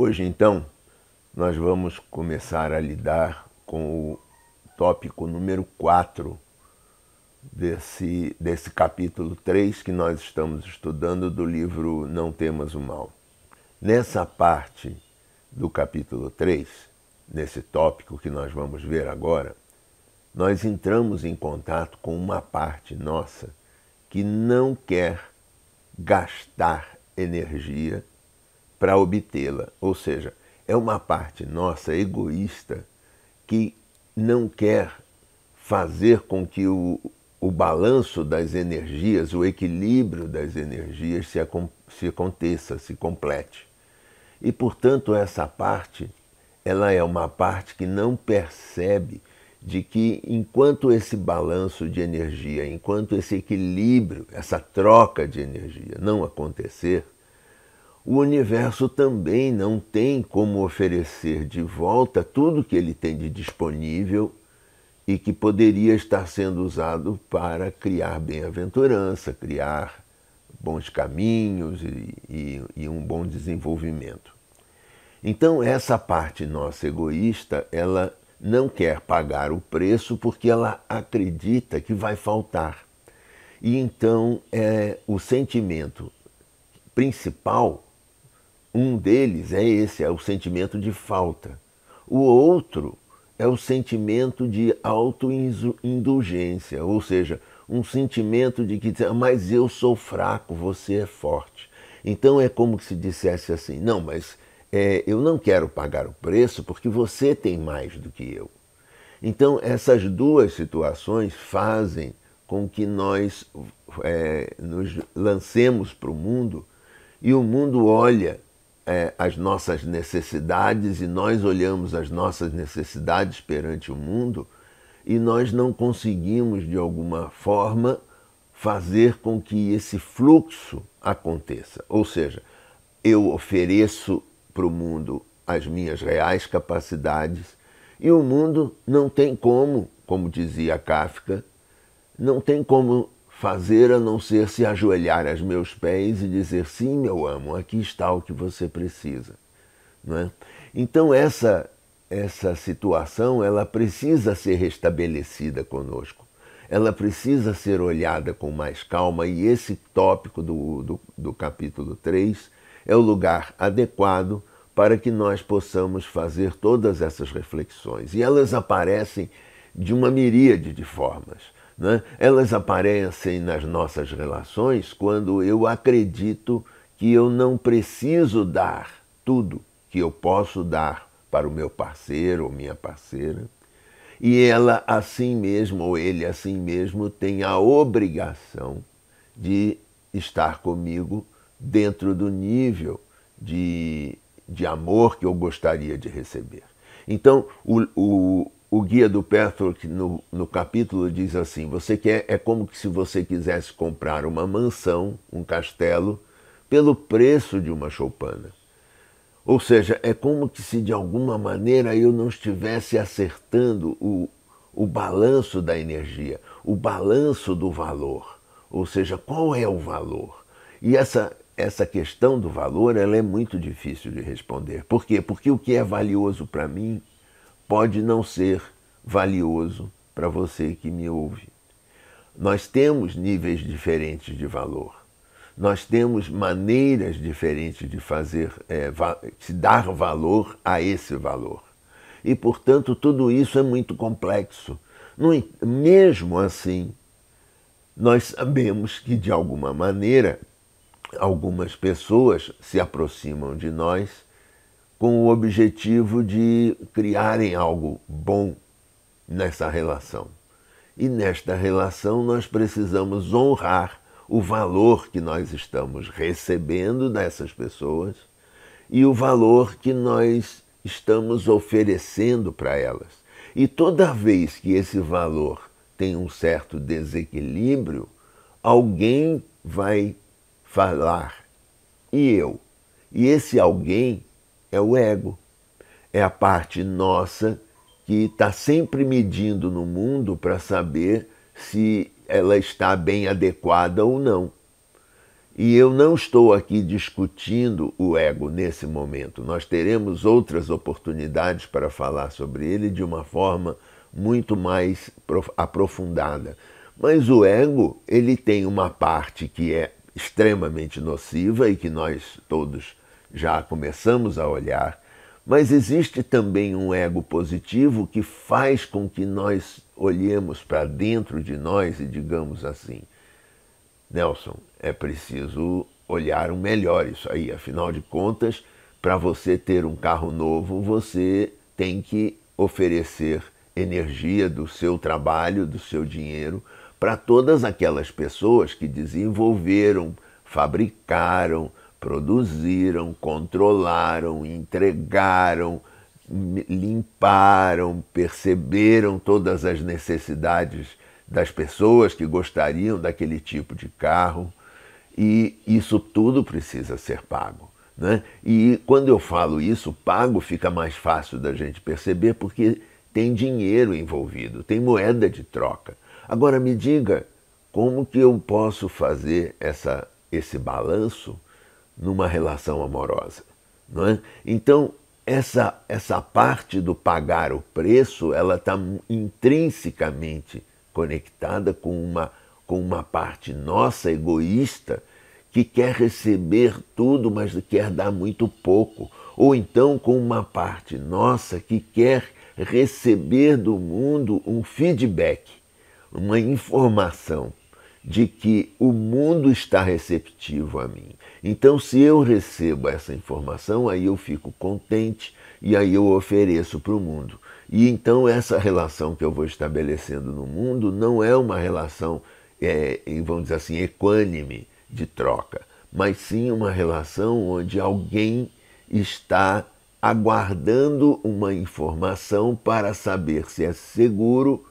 Hoje, então, nós vamos começar a lidar com o tópico número 4 desse, desse capítulo 3 que nós estamos estudando do livro Não Temas o Mal. Nessa parte do capítulo 3, nesse tópico que nós vamos ver agora, nós entramos em contato com uma parte nossa que não quer gastar energia para obtê-la. Ou seja, é uma parte nossa egoísta que não quer fazer com que o, o balanço das energias, o equilíbrio das energias se, se aconteça, se complete. E, portanto, essa parte, ela é uma parte que não percebe de que enquanto esse balanço de energia, enquanto esse equilíbrio, essa troca de energia não acontecer, o universo também não tem como oferecer de volta tudo que ele tem de disponível e que poderia estar sendo usado para criar bem-aventurança, criar bons caminhos e, e, e, um bom desenvolvimento. Então essa parte nossa egoísta, ela não quer pagar o preço porque ela acredita que vai faltar. E então é o sentimento principal um deles é esse, é o sentimento de falta. O outro é o sentimento de autoindulgência, ou seja, um sentimento de que, mas eu sou fraco, você é forte. Então é como se dissesse assim: não, mas é, eu não quero pagar o preço porque você tem mais do que eu. Então, essas duas situações fazem com que nós é, nos lancemos para o mundo e o mundo olha é, as nossas necessidades e nós olhamos as nossas necessidades perante o mundo e nós não conseguimos, de alguma forma, fazer com que esse fluxo aconteça. Ou seja, eu ofereço para o mundo as minhas reais capacidades e o mundo não tem como, como dizia Kafka, não tem como fazer a não ser se ajoelhar aos meus pés e dizer sim, meu amo, aqui está o que você precisa, não é? Então essa essa situação ela precisa ser restabelecida conosco. Ela precisa ser olhada com mais calma e esse tópico do, do, do capítulo 3 é o lugar adequado para que nós possamos fazer todas essas reflexões. E elas aparecem de uma miríade de formas. Né? Elas aparecem nas nossas relações quando eu acredito que eu não preciso dar tudo que eu posso dar para o meu parceiro ou minha parceira, e ela assim mesmo, ou ele assim mesmo, tem a obrigação de estar comigo dentro do nível de, de amor que eu gostaria de receber. Então, o, o, o guia do Petro no, no capítulo diz assim: você quer é como se você quisesse comprar uma mansão, um castelo, pelo preço de uma choupana. Ou seja, é como que se de alguma maneira eu não estivesse acertando o, o balanço da energia, o balanço do valor. Ou seja, qual é o valor? E essa essa questão do valor ela é muito difícil de responder. Por quê? Porque o que é valioso para mim pode não ser valioso para você que me ouve. Nós temos níveis diferentes de valor, nós temos maneiras diferentes de fazer, é, de dar valor a esse valor. E, portanto, tudo isso é muito complexo. No, mesmo assim, nós sabemos que, de alguma maneira, algumas pessoas se aproximam de nós com o objetivo de criarem algo bom nessa relação. E nesta relação nós precisamos honrar o valor que nós estamos recebendo dessas pessoas e o valor que nós estamos oferecendo para elas. E toda vez que esse valor tem um certo desequilíbrio, alguém vai falar e eu. E esse alguém é o ego. É a parte nossa que está sempre medindo no mundo para saber se ela está bem adequada ou não. E eu não estou aqui discutindo o ego nesse momento. Nós teremos outras oportunidades para falar sobre ele de uma forma muito mais aprofundada. Mas o ego, ele tem uma parte que é extremamente nociva e que nós todos já começamos a olhar, mas existe também um ego positivo que faz com que nós olhemos para dentro de nós e digamos assim: Nelson, é preciso olhar um melhor isso aí, afinal de contas, para você ter um carro novo, você tem que oferecer energia do seu trabalho, do seu dinheiro, para todas aquelas pessoas que desenvolveram, fabricaram, produziram, controlaram, entregaram, limparam, perceberam todas as necessidades das pessoas que gostariam daquele tipo de carro e isso tudo precisa ser pago. Né? E quando eu falo isso, pago fica mais fácil da gente perceber porque tem dinheiro envolvido, tem moeda de troca. Agora me diga como que eu posso fazer essa, esse balanço numa relação amorosa. Não é? Então, essa, essa parte do pagar o preço, ela está intrinsecamente conectada com uma, com uma parte nossa egoísta que quer receber tudo, mas quer dar muito pouco, ou então com uma parte nossa que quer receber do mundo um feedback, uma informação de que o mundo está receptivo a mim. Então, se eu recebo essa informação, aí eu fico contente e aí eu ofereço para o mundo. E então, essa relação que eu vou estabelecendo no mundo não é uma relação, é, vamos dizer assim, equânime de troca, mas sim uma relação onde alguém está aguardando uma informação para saber se é seguro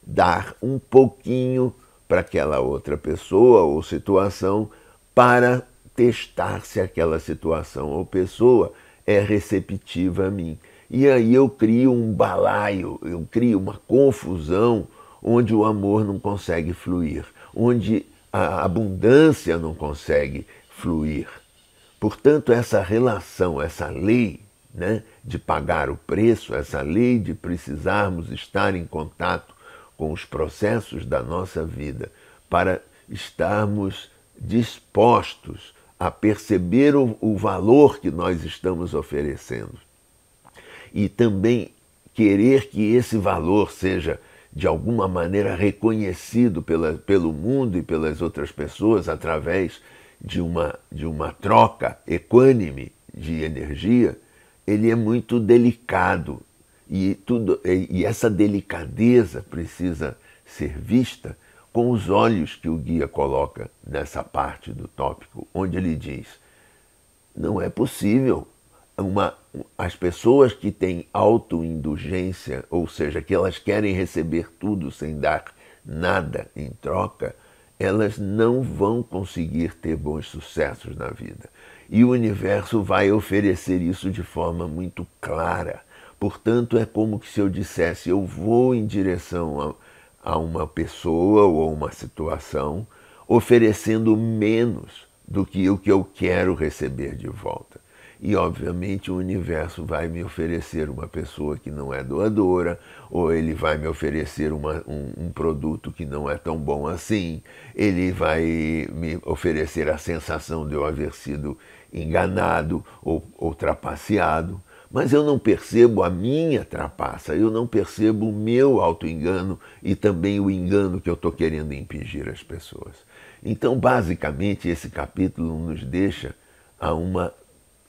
dar um pouquinho para aquela outra pessoa ou situação para testar se aquela situação ou pessoa é receptiva a mim. E aí eu crio um balaio, eu crio uma confusão onde o amor não consegue fluir, onde a abundância não consegue fluir. Portanto, essa relação, essa lei né, de pagar o preço, essa lei de precisarmos estar em contato com os processos da nossa vida, para estarmos dispostos a perceber o, o valor que nós estamos oferecendo e também querer que esse valor seja de alguma maneira reconhecido pela, pelo mundo e pelas outras pessoas através de uma, de uma troca equânime de energia, ele é muito delicado, e, tudo, e essa delicadeza precisa ser vista com os olhos que o guia coloca nessa parte do tópico, onde ele diz: não é possível uma, as pessoas que têm autoindulgência, ou seja, que elas querem receber tudo sem dar nada em troca, elas não vão conseguir ter bons sucessos na vida. E o universo vai oferecer isso de forma muito clara. Portanto, é como se eu dissesse: eu vou em direção a, a uma pessoa ou uma situação oferecendo menos do que o que eu quero receber de volta. E, obviamente, o universo vai me oferecer uma pessoa que não é doadora, ou ele vai me oferecer uma, um, um, produto que não é tão bom assim, ele vai me oferecer a sensação de eu haver sido enganado ou, ou trapaceado mas eu não percebo a minha trapaça, eu não percebo o meu auto-engano e também o engano que eu estou querendo impingir às pessoas. Então, basicamente, esse capítulo nos deixa a uma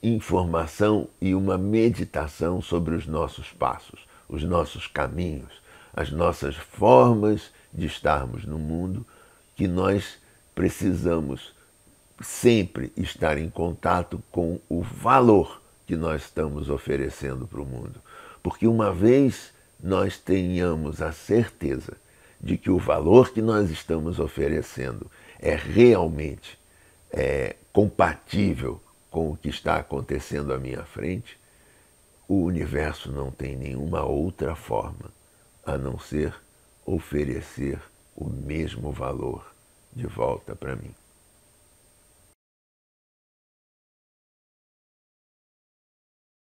informação e uma meditação sobre os nossos passos, os nossos caminhos, as nossas formas de estarmos no mundo que nós precisamos sempre estar em contato com o valor que nós estamos oferecendo para o mundo. Porque uma vez nós tenhamos a certeza de que o valor que nós estamos oferecendo é realmente é, compatível com o que está acontecendo à minha frente, o universo não tem nenhuma outra forma a não ser oferecer o mesmo valor de volta para mim.